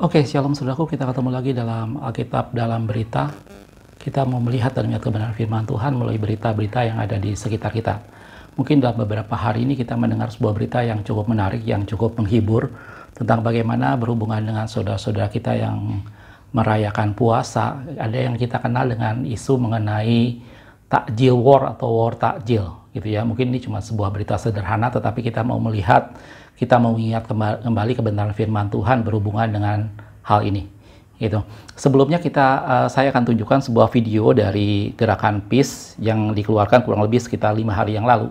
Oke, shalom saudaraku, kita ketemu lagi dalam Alkitab dalam berita. Kita mau melihat dan melihat kebenaran firman Tuhan melalui berita-berita yang ada di sekitar kita. Mungkin dalam beberapa hari ini kita mendengar sebuah berita yang cukup menarik, yang cukup menghibur tentang bagaimana berhubungan dengan saudara-saudara kita yang merayakan puasa. Ada yang kita kenal dengan isu mengenai takjil war atau war takjil gitu ya. Mungkin ini cuma sebuah berita sederhana tetapi kita mau melihat kita mengingat kembali kebenaran firman Tuhan berhubungan dengan hal ini. Gitu. Sebelumnya kita uh, saya akan tunjukkan sebuah video dari gerakan Peace yang dikeluarkan kurang lebih sekitar lima hari yang lalu.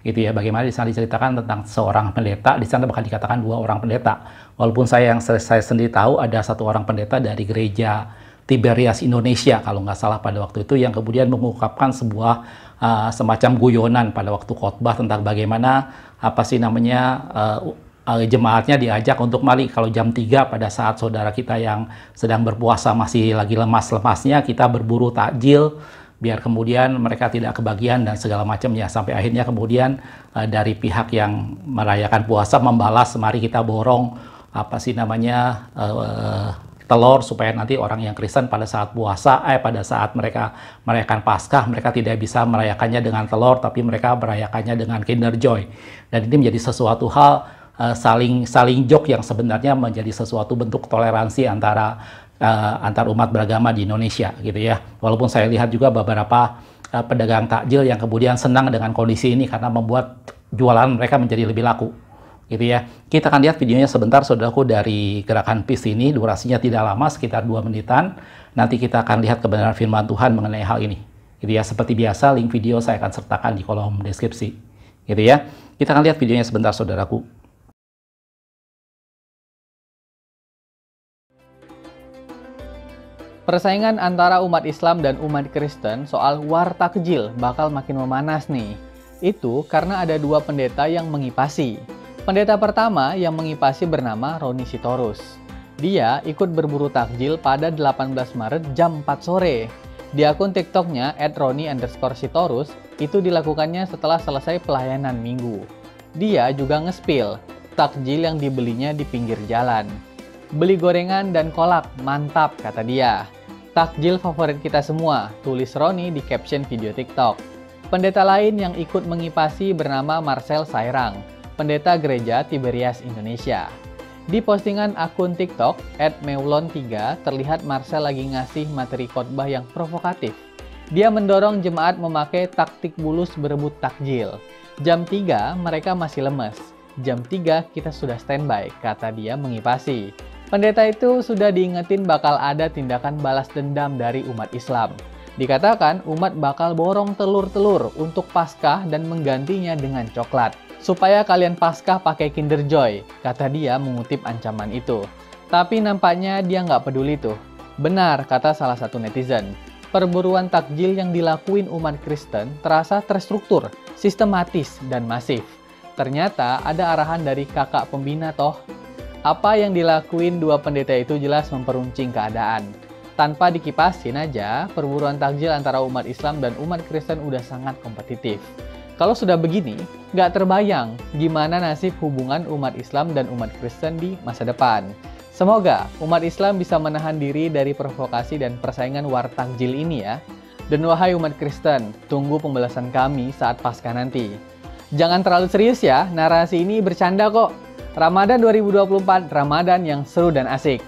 Gitu ya, bagaimana di sana diceritakan tentang seorang pendeta, di sana bahkan dikatakan dua orang pendeta. Walaupun saya yang saya sendiri tahu ada satu orang pendeta dari gereja Tiberias Indonesia kalau nggak salah pada waktu itu yang kemudian mengungkapkan sebuah uh, semacam guyonan pada waktu khotbah tentang bagaimana apa sih namanya uh, jemaatnya diajak untuk mari kalau jam 3 pada saat saudara kita yang sedang berpuasa masih lagi lemas-lemasnya kita berburu takjil biar kemudian mereka tidak kebagian dan segala macamnya sampai akhirnya kemudian uh, dari pihak yang merayakan puasa membalas mari kita borong apa sih namanya uh, telur supaya nanti orang yang Kristen pada saat puasa eh pada saat mereka merayakan Paskah mereka tidak bisa merayakannya dengan telur tapi mereka merayakannya dengan Kinder Joy dan ini menjadi sesuatu hal uh, saling saling jok yang sebenarnya menjadi sesuatu bentuk toleransi antara uh, antar umat beragama di Indonesia gitu ya walaupun saya lihat juga beberapa uh, pedagang takjil yang kemudian senang dengan kondisi ini karena membuat jualan mereka menjadi lebih laku gitu ya. Kita akan lihat videonya sebentar saudaraku dari gerakan peace ini durasinya tidak lama sekitar 2 menitan. Nanti kita akan lihat kebenaran firman Tuhan mengenai hal ini. Gitu ya, seperti biasa link video saya akan sertakan di kolom deskripsi. Gitu ya. Kita akan lihat videonya sebentar saudaraku. Persaingan antara umat Islam dan umat Kristen soal warta kecil bakal makin memanas nih. Itu karena ada dua pendeta yang mengipasi. Pendeta pertama yang mengipasi bernama Roni Sitorus. Dia ikut berburu takjil pada 18 Maret jam 4 sore. Di akun TikToknya @roni underscore sitorus itu dilakukannya setelah selesai pelayanan minggu. Dia juga ngespil takjil yang dibelinya di pinggir jalan. Beli gorengan dan kolak, mantap kata dia. Takjil favorit kita semua, tulis Roni di caption video TikTok. Pendeta lain yang ikut mengipasi bernama Marcel Sairang Pendeta Gereja Tiberias Indonesia. Di postingan akun TikTok @meulon3 terlihat Marcel lagi ngasih materi khotbah yang provokatif. Dia mendorong jemaat memakai taktik bulus berebut takjil. Jam 3 mereka masih lemes. Jam 3 kita sudah standby, kata dia mengipasi. Pendeta itu sudah diingetin bakal ada tindakan balas dendam dari umat Islam. Dikatakan umat bakal borong telur-telur untuk Paskah dan menggantinya dengan coklat supaya kalian paskah pakai Kinder Joy, kata dia mengutip ancaman itu. Tapi nampaknya dia nggak peduli tuh. Benar, kata salah satu netizen. Perburuan takjil yang dilakuin umat Kristen terasa terstruktur, sistematis, dan masif. Ternyata ada arahan dari kakak pembina toh. Apa yang dilakuin dua pendeta itu jelas memperuncing keadaan. Tanpa dikipasin aja, perburuan takjil antara umat Islam dan umat Kristen udah sangat kompetitif. Kalau sudah begini, nggak terbayang gimana nasib hubungan umat Islam dan umat Kristen di masa depan. Semoga umat Islam bisa menahan diri dari provokasi dan persaingan wartang jil ini ya. Dan wahai umat Kristen, tunggu pembalasan kami saat pasca nanti. Jangan terlalu serius ya, narasi ini bercanda kok. Ramadan 2024, Ramadan yang seru dan asik.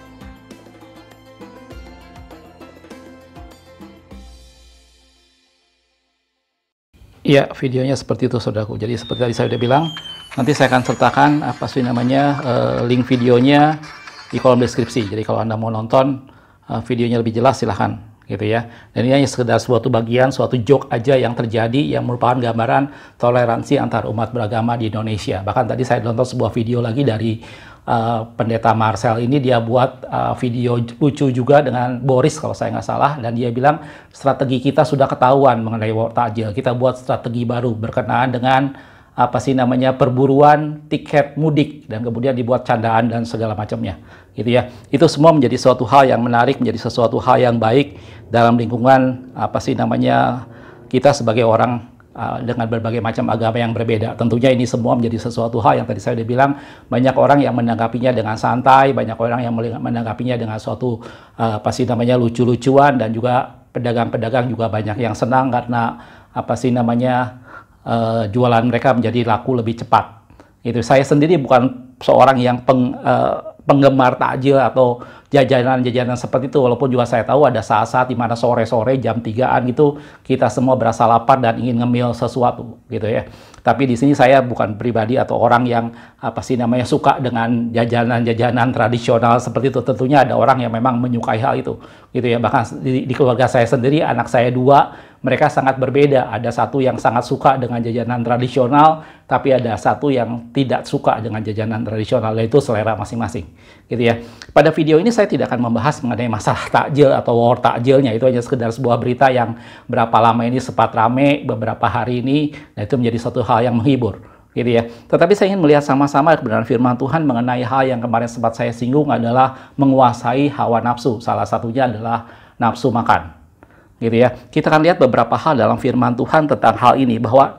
Iya, videonya seperti itu saudaraku. Jadi seperti tadi saya sudah bilang, nanti saya akan sertakan apa sih namanya eh, link videonya di kolom deskripsi. Jadi kalau Anda mau nonton eh, videonya lebih jelas silahkan gitu ya. Dan ini hanya sekedar suatu bagian, suatu joke aja yang terjadi yang merupakan gambaran toleransi antar umat beragama di Indonesia. Bahkan tadi saya nonton sebuah video lagi dari Eh, pendeta Marcel ini dia buat uh, video lucu juga dengan Boris kalau saya nggak salah dan dia bilang strategi kita sudah ketahuan mengenai war tajil kita buat strategi baru berkenaan dengan apa sih namanya perburuan tiket mudik dan kemudian dibuat candaan dan segala macamnya gitu ya itu semua menjadi suatu hal yang menarik menjadi sesuatu hal yang baik dalam lingkungan apa sih namanya kita sebagai orang Ah, dengan berbagai macam agama yang berbeda. Tentunya ini semua menjadi sesuatu hal yang tadi saya sudah bilang banyak orang yang menanggapinya dengan santai, banyak orang yang menanggapinya dengan suatu uh, ah, pasti namanya lucu-lucuan dan juga pedagang-pedagang juga banyak yang senang karena apa sih namanya uh, jualan mereka menjadi laku lebih cepat. Itu saya sendiri bukan seorang yang peng, uh, penggemar takjil atau jajanan-jajanan seperti itu walaupun juga saya tahu ada saat-saat di mana sore-sore jam 3-an gitu kita semua berasa lapar dan ingin ngemil sesuatu gitu ya. Tapi di sini saya bukan pribadi atau orang yang apa sih namanya suka dengan jajanan-jajanan tradisional seperti itu. Tentunya ada orang yang memang menyukai hal itu gitu ya. Bahkan di, di keluarga saya sendiri anak saya dua mereka sangat berbeda. Ada satu yang sangat suka dengan jajanan tradisional, tapi ada satu yang tidak suka dengan jajanan tradisional, yaitu selera masing-masing. Gitu ya. Pada video ini saya tidak akan membahas mengenai masalah takjil atau war takjilnya. Itu hanya sekedar sebuah berita yang berapa lama ini sempat rame, beberapa hari ini, dan itu menjadi satu hal yang menghibur gitu ya. Tetapi saya ingin melihat sama-sama kebenaran firman Tuhan mengenai hal yang kemarin sempat saya singgung adalah menguasai hawa nafsu. Salah satunya adalah nafsu makan gitu ya. Kita akan lihat beberapa hal dalam firman Tuhan tentang hal ini bahwa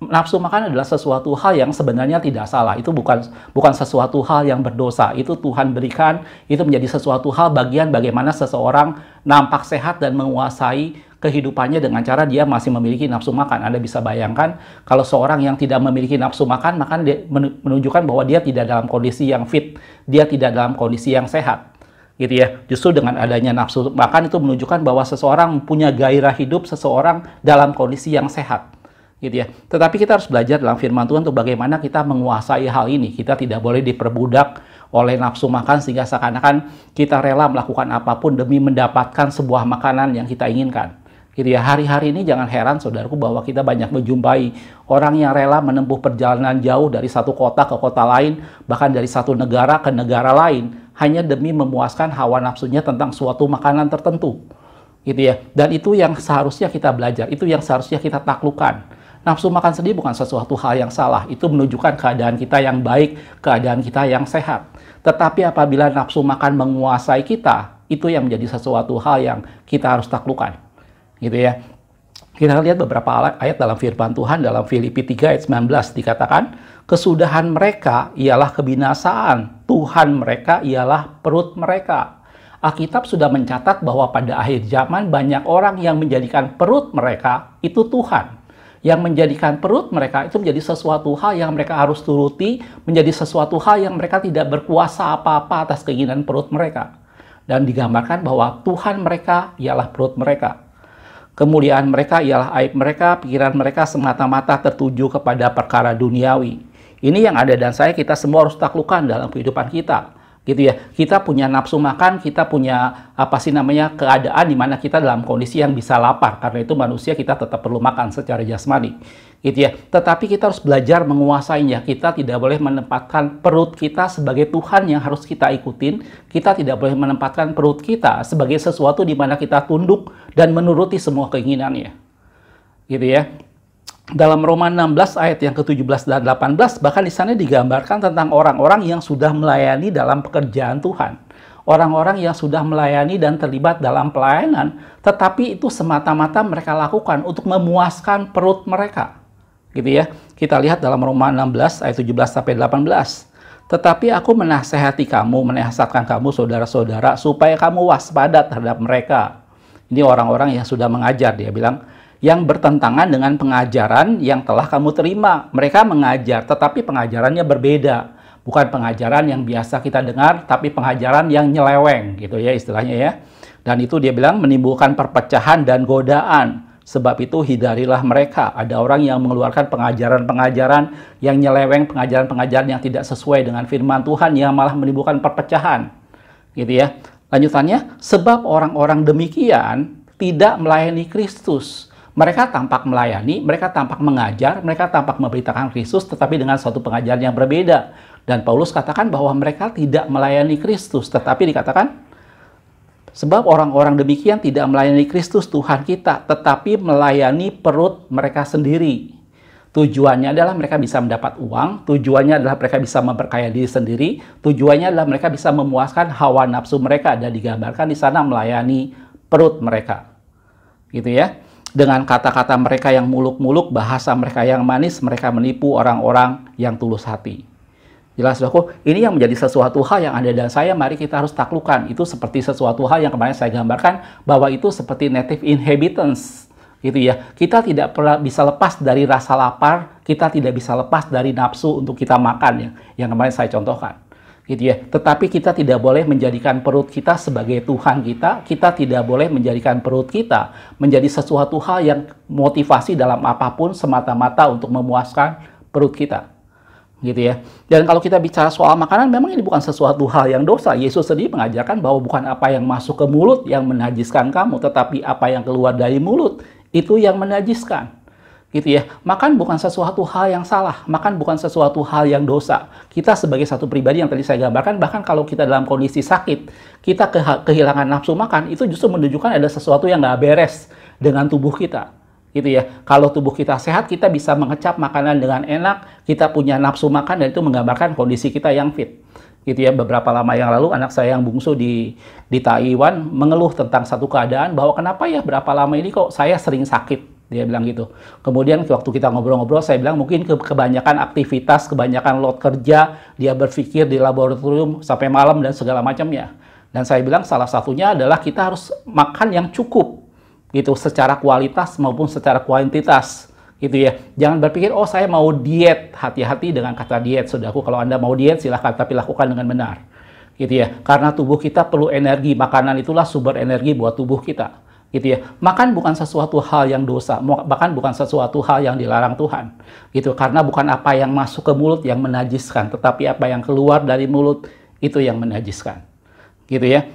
nafsu makan adalah sesuatu hal yang sebenarnya tidak salah. Itu bukan bukan sesuatu hal yang berdosa. Itu Tuhan berikan, itu menjadi sesuatu hal bagian bagaimana seseorang nampak sehat dan menguasai kehidupannya dengan cara dia masih memiliki nafsu makan. Anda bisa bayangkan kalau seorang yang tidak memiliki nafsu makan, maka menunjukkan bahwa dia tidak dalam kondisi yang fit, dia tidak dalam kondisi yang sehat gitu ya. Justru dengan adanya nafsu makan itu menunjukkan bahwa seseorang punya gairah hidup seseorang dalam kondisi yang sehat. Gitu ya. Tetapi kita harus belajar dalam firman Tuhan untuk bagaimana kita menguasai hal ini. Kita tidak boleh diperbudak oleh nafsu makan sehingga seakan-akan kita rela melakukan apapun demi mendapatkan sebuah makanan yang kita inginkan. Gitu ya, hari-hari ini jangan heran saudaraku bahwa kita banyak menjumpai orang yang rela menempuh perjalanan jauh dari satu kota ke kota lain, bahkan dari satu negara ke negara lain hanya demi memuaskan hawa nafsunya tentang suatu makanan tertentu. Gitu ya. Dan itu yang seharusnya kita belajar, itu yang seharusnya kita taklukan. Nafsu makan sendiri bukan sesuatu hal yang salah. Itu menunjukkan keadaan kita yang baik, keadaan kita yang sehat. Tetapi apabila nafsu makan menguasai kita, itu yang menjadi sesuatu hal yang kita harus taklukan. Gitu ya. Kita lihat beberapa ayat dalam firman Tuhan dalam Filipi 3 ayat 19 dikatakan, kesudahan mereka ialah kebinasaan Tuhan mereka ialah perut mereka. Alkitab sudah mencatat bahwa pada akhir zaman banyak orang yang menjadikan perut mereka itu Tuhan. Yang menjadikan perut mereka itu menjadi sesuatu hal yang mereka harus turuti, menjadi sesuatu hal yang mereka tidak berkuasa apa-apa atas keinginan perut mereka. Dan digambarkan bahwa Tuhan mereka ialah perut mereka. Kemuliaan mereka ialah aib mereka, pikiran mereka semata-mata tertuju kepada perkara duniawi. Ini yang ada dan saya kita semua harus taklukan dalam kehidupan kita gitu ya. Kita punya nafsu makan, kita punya apa sih namanya keadaan di mana kita dalam kondisi yang bisa lapar. Karena itu manusia kita tetap perlu makan secara jasmani. Gitu ya. Tetapi kita harus belajar menguasainya. Kita tidak boleh menempatkan perut kita sebagai Tuhan yang harus kita ikutin. Kita tidak boleh menempatkan perut kita sebagai sesuatu di mana kita tunduk dan menuruti semua keinginannya. Gitu ya dalam Roma 16 ayat yang ke-17 dan 18 bahkan di sana digambarkan tentang orang-orang yang sudah melayani dalam pekerjaan Tuhan. Orang-orang yang sudah melayani dan terlibat dalam pelayanan, tetapi itu semata-mata mereka lakukan untuk memuaskan perut mereka. Gitu ya. Kita lihat dalam Roma 16 ayat 17 sampai 18. Tetapi aku menasehati kamu, menasihatkan kamu saudara-saudara supaya kamu waspada terhadap mereka. Ini orang-orang yang sudah mengajar dia bilang, yang bertentangan dengan pengajaran yang telah kamu terima. Mereka mengajar, tetapi pengajarannya berbeda. Bukan pengajaran yang biasa kita dengar, tapi pengajaran yang nyeleweng gitu ya istilahnya ya. Dan itu dia bilang menimbulkan perpecahan dan godaan. Sebab itu hindarilah mereka. Ada orang yang mengeluarkan pengajaran-pengajaran yang nyeleweng, pengajaran-pengajaran yang tidak sesuai dengan firman Tuhan yang malah menimbulkan perpecahan. Gitu ya. Lanjutannya, sebab orang-orang demikian tidak melayani Kristus, mereka tampak melayani, mereka tampak mengajar, mereka tampak memberitakan Kristus, tetapi dengan suatu pengajaran yang berbeda. Dan Paulus katakan bahwa mereka tidak melayani Kristus, tetapi dikatakan, sebab orang-orang demikian tidak melayani Kristus Tuhan kita, tetapi melayani perut mereka sendiri. Tujuannya adalah mereka bisa mendapat uang, tujuannya adalah mereka bisa memperkaya diri sendiri, tujuannya adalah mereka bisa memuaskan hawa nafsu mereka dan digambarkan di sana melayani perut mereka. Gitu ya dengan kata-kata mereka yang muluk-muluk, bahasa mereka yang manis, mereka menipu orang-orang yang tulus hati. Jelas saudaraku, ini yang menjadi sesuatu hal yang ada dan saya, mari kita harus taklukan. Itu seperti sesuatu hal yang kemarin saya gambarkan, bahwa itu seperti native inhabitants. Gitu ya, kita tidak pernah bisa lepas dari rasa lapar, kita tidak bisa lepas dari nafsu untuk kita makan ya, yang kemarin saya contohkan gitu ya. Tetapi kita tidak boleh menjadikan perut kita sebagai Tuhan kita, kita tidak boleh menjadikan perut kita menjadi sesuatu hal yang motivasi dalam apapun semata-mata untuk memuaskan perut kita. Gitu ya. Dan kalau kita bicara soal makanan, memang ini bukan sesuatu hal yang dosa. Yesus sendiri mengajarkan bahwa bukan apa yang masuk ke mulut yang menajiskan kamu, tetapi apa yang keluar dari mulut itu yang menajiskan gitu ya. Makan bukan sesuatu hal yang salah, makan bukan sesuatu hal yang dosa. Kita sebagai satu pribadi yang tadi saya gambarkan, bahkan kalau kita dalam kondisi sakit, kita kehilangan nafsu makan, itu justru menunjukkan ada sesuatu yang nggak beres dengan tubuh kita. Gitu ya. Kalau tubuh kita sehat, kita bisa mengecap makanan dengan enak, kita punya nafsu makan, dan itu menggambarkan kondisi kita yang fit gitu ya beberapa lama yang lalu anak saya yang bungsu di di Taiwan mengeluh tentang satu keadaan bahwa kenapa ya berapa lama ini kok saya sering sakit dia bilang gitu. Kemudian waktu kita ngobrol-ngobrol, saya bilang mungkin kebanyakan aktivitas, kebanyakan load kerja, dia berpikir di laboratorium sampai malam dan segala macamnya. Dan saya bilang salah satunya adalah kita harus makan yang cukup gitu secara kualitas maupun secara kuantitas gitu ya. Jangan berpikir oh saya mau diet, hati-hati dengan kata diet saudaraku. Kalau Anda mau diet silahkan tapi lakukan dengan benar. Gitu ya. Karena tubuh kita perlu energi, makanan itulah sumber energi buat tubuh kita gitu ya. Makan bukan sesuatu hal yang dosa, bahkan bukan sesuatu hal yang dilarang Tuhan. Gitu karena bukan apa yang masuk ke mulut yang menajiskan, tetapi apa yang keluar dari mulut itu yang menajiskan. Gitu ya.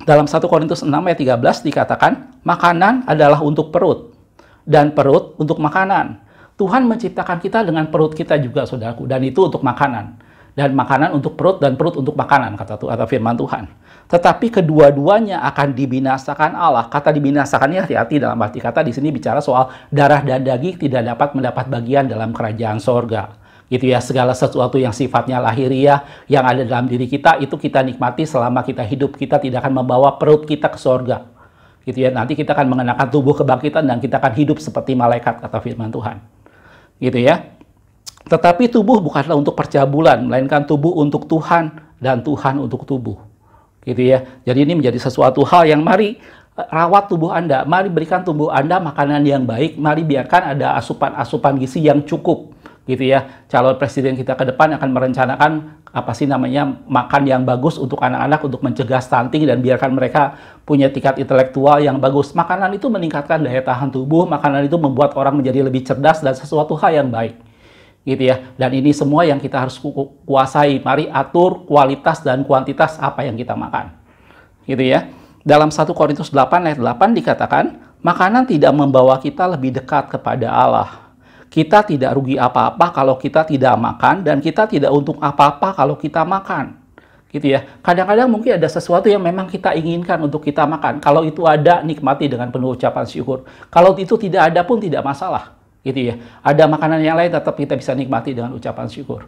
Dalam 1 Korintus 6 ayat 13 dikatakan, makanan adalah untuk perut dan perut untuk makanan. Tuhan menciptakan kita dengan perut kita juga, saudaraku, dan itu untuk makanan dan makanan untuk perut dan perut untuk makanan kata atau firman Tuhan. Tetapi kedua-duanya akan dibinasakan Allah. Kata dibinasakannya hati-hati dalam arti kata di sini bicara soal darah dan daging tidak dapat mendapat bagian dalam kerajaan sorga gitu ya segala sesuatu yang sifatnya lahiriah yang ada dalam diri kita itu kita nikmati selama kita hidup kita tidak akan membawa perut kita ke sorga gitu ya nanti kita akan mengenakan tubuh kebangkitan dan kita akan hidup seperti malaikat kata firman Tuhan gitu ya tetapi tubuh bukanlah untuk percabulan, melainkan tubuh untuk Tuhan dan Tuhan untuk tubuh. Gitu ya. Jadi ini menjadi sesuatu hal yang mari eh, rawat tubuh Anda, mari berikan tubuh Anda makanan yang baik, mari biarkan ada asupan-asupan gizi yang cukup gitu ya. Calon presiden kita ke depan akan merencanakan apa sih namanya makan yang bagus untuk anak-anak untuk mencegah stunting dan biarkan mereka punya tingkat intelektual yang bagus. Makanan itu meningkatkan daya tahan tubuh, makanan itu membuat orang menjadi lebih cerdas dan sesuatu hal yang baik gitu ya. Dan ini semua yang kita harus kuasai. Mari atur kualitas dan kuantitas apa yang kita makan. Gitu ya. Dalam 1 Korintus 8 ayat 8 dikatakan, makanan tidak membawa kita lebih dekat kepada Allah. Kita tidak rugi apa-apa kalau kita tidak makan dan kita tidak untung apa-apa kalau kita makan. Gitu ya. Kadang-kadang mungkin ada sesuatu yang memang kita inginkan untuk kita makan. Kalau itu ada, nikmati dengan penuh ucapan syukur. Kalau itu tidak ada pun tidak masalah gitu ya. Ada makanan yang lain tetap kita bisa nikmati dengan ucapan syukur.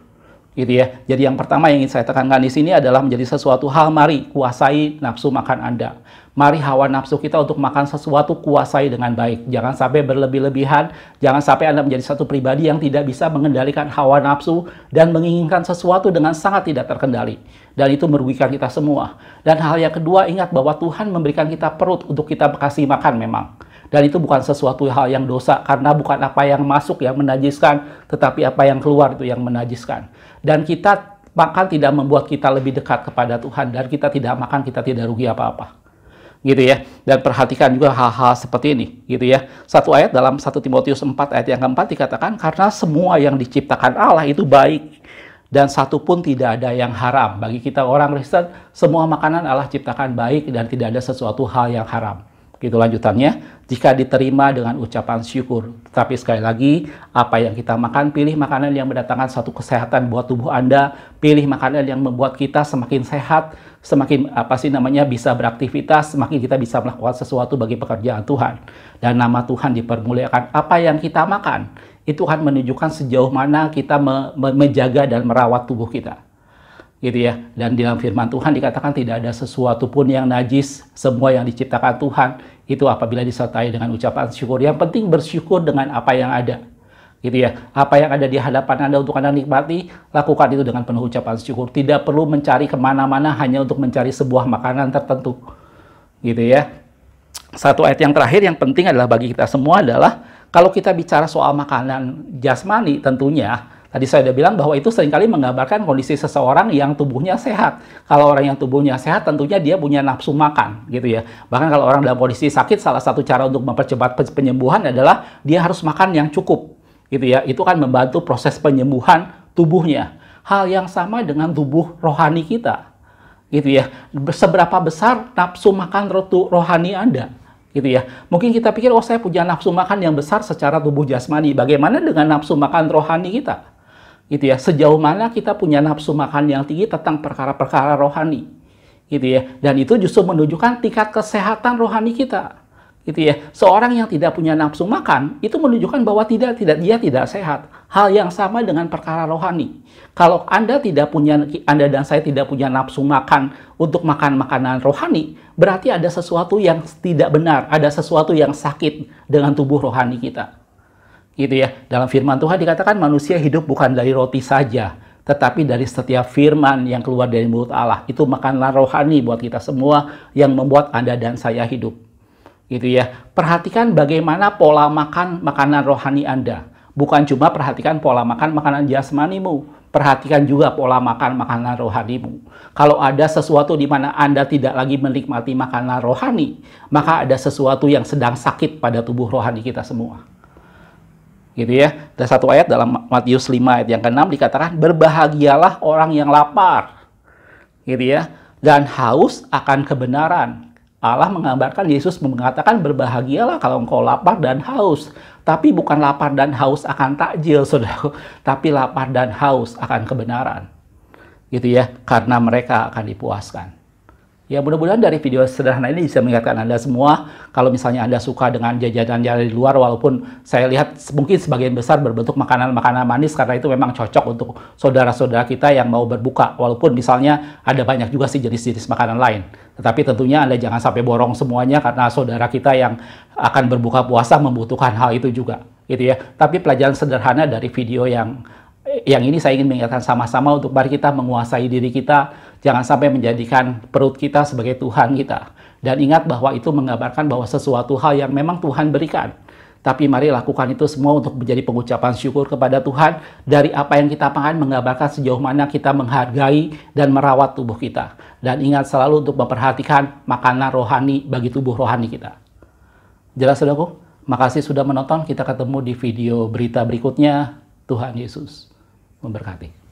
Gitu ya. Jadi yang pertama yang ingin saya tekankan di sini adalah menjadi sesuatu hal mari kuasai nafsu makan Anda. Mari hawa nafsu kita untuk makan sesuatu kuasai dengan baik. Jangan sampai berlebih-lebihan, jangan sampai Anda menjadi satu pribadi yang tidak bisa mengendalikan hawa nafsu dan menginginkan sesuatu dengan sangat tidak terkendali. Dan itu merugikan kita semua. Dan hal yang kedua, ingat bahwa Tuhan memberikan kita perut untuk kita kasih makan memang. Dan itu bukan sesuatu hal yang dosa karena bukan apa yang masuk yang menajiskan, tetapi apa yang keluar itu yang menajiskan. Dan kita makan tidak membuat kita lebih dekat kepada Tuhan dan kita tidak makan kita tidak rugi apa-apa gitu ya dan perhatikan juga hal-hal seperti ini gitu ya satu ayat dalam 1 Timotius 4 ayat yang keempat dikatakan karena semua yang diciptakan Allah itu baik dan satu pun tidak ada yang haram bagi kita orang Kristen semua makanan Allah ciptakan baik dan tidak ada sesuatu hal yang haram Gitu lanjutannya, jika diterima dengan ucapan syukur. Tetapi sekali lagi, apa yang kita makan, pilih makanan yang mendatangkan satu kesehatan buat tubuh Anda, pilih makanan yang membuat kita semakin sehat, semakin apa sih namanya bisa beraktivitas, semakin kita bisa melakukan sesuatu bagi pekerjaan Tuhan. Dan nama Tuhan dipermuliakan. Apa yang kita makan itu akan menunjukkan sejauh mana kita me me menjaga dan merawat tubuh kita. Gitu ya. Dan dalam firman Tuhan dikatakan tidak ada sesuatu pun yang najis, semua yang diciptakan Tuhan itu apabila disertai dengan ucapan syukur. Yang penting bersyukur dengan apa yang ada. Gitu ya. Apa yang ada di hadapan Anda untuk Anda nikmati, lakukan itu dengan penuh ucapan syukur. Tidak perlu mencari kemana-mana hanya untuk mencari sebuah makanan tertentu. Gitu ya. Satu ayat yang terakhir yang penting adalah bagi kita semua adalah kalau kita bicara soal makanan jasmani tentunya Tadi saya sudah bilang bahwa itu seringkali menggambarkan kondisi seseorang yang tubuhnya sehat. Kalau orang yang tubuhnya sehat tentunya dia punya nafsu makan gitu ya. Bahkan kalau orang dalam kondisi sakit salah satu cara untuk mempercepat penyembuhan adalah dia harus makan yang cukup gitu ya. Itu kan membantu proses penyembuhan tubuhnya. Hal yang sama dengan tubuh rohani kita gitu ya. Seberapa besar nafsu makan rohani Anda? gitu ya. Mungkin kita pikir, oh saya punya nafsu makan yang besar secara tubuh jasmani. Bagaimana dengan nafsu makan rohani kita? gitu ya sejauh mana kita punya nafsu makan yang tinggi tentang perkara-perkara rohani gitu ya dan itu justru menunjukkan tingkat kesehatan rohani kita gitu ya seorang yang tidak punya nafsu makan itu menunjukkan bahwa tidak tidak dia tidak sehat hal yang sama dengan perkara rohani kalau anda tidak punya anda dan saya tidak punya nafsu makan untuk makan makanan rohani berarti ada sesuatu yang tidak benar ada sesuatu yang sakit dengan tubuh rohani kita gitu ya. Dalam firman Tuhan dikatakan manusia hidup bukan dari roti saja, tetapi dari setiap firman yang keluar dari mulut Allah. Itu makanan rohani buat kita semua yang membuat Anda dan saya hidup. Gitu ya. Perhatikan bagaimana pola makan makanan rohani Anda. Bukan cuma perhatikan pola makan makanan jasmanimu, perhatikan juga pola makan makanan rohanimu. Kalau ada sesuatu di mana Anda tidak lagi menikmati makanan rohani, maka ada sesuatu yang sedang sakit pada tubuh rohani kita semua gitu ya. Ada satu ayat dalam Matius 5 ayat yang ke-6 dikatakan berbahagialah orang yang lapar. Gitu ya. Dan haus akan kebenaran. Allah menggambarkan Yesus mengatakan berbahagialah kalau engkau lapar dan haus. Tapi bukan lapar dan haus akan takjil, saudara. Tapi lapar dan haus akan kebenaran. Gitu ya, karena mereka akan dipuaskan. Ya mudah-mudahan dari video sederhana ini bisa mengingatkan Anda semua kalau misalnya Anda suka dengan jajanan yang di luar walaupun saya lihat mungkin sebagian besar berbentuk makanan-makanan manis karena itu memang cocok untuk saudara-saudara kita yang mau berbuka walaupun misalnya ada banyak juga sih jenis-jenis makanan lain. Tetapi tentunya Anda jangan sampai borong semuanya karena saudara kita yang akan berbuka puasa membutuhkan hal itu juga gitu ya. Tapi pelajaran sederhana dari video yang yang ini saya ingin mengingatkan sama-sama untuk mari kita menguasai diri kita, jangan sampai menjadikan perut kita sebagai Tuhan kita. Dan ingat bahwa itu menggambarkan bahwa sesuatu hal yang memang Tuhan berikan. Tapi mari lakukan itu semua untuk menjadi pengucapan syukur kepada Tuhan dari apa yang kita makan menggambarkan sejauh mana kita menghargai dan merawat tubuh kita. Dan ingat selalu untuk memperhatikan makanan rohani bagi tubuh rohani kita. Jelas sudah kok? Makasih sudah menonton. Kita ketemu di video berita berikutnya. Tuhan Yesus memberkati.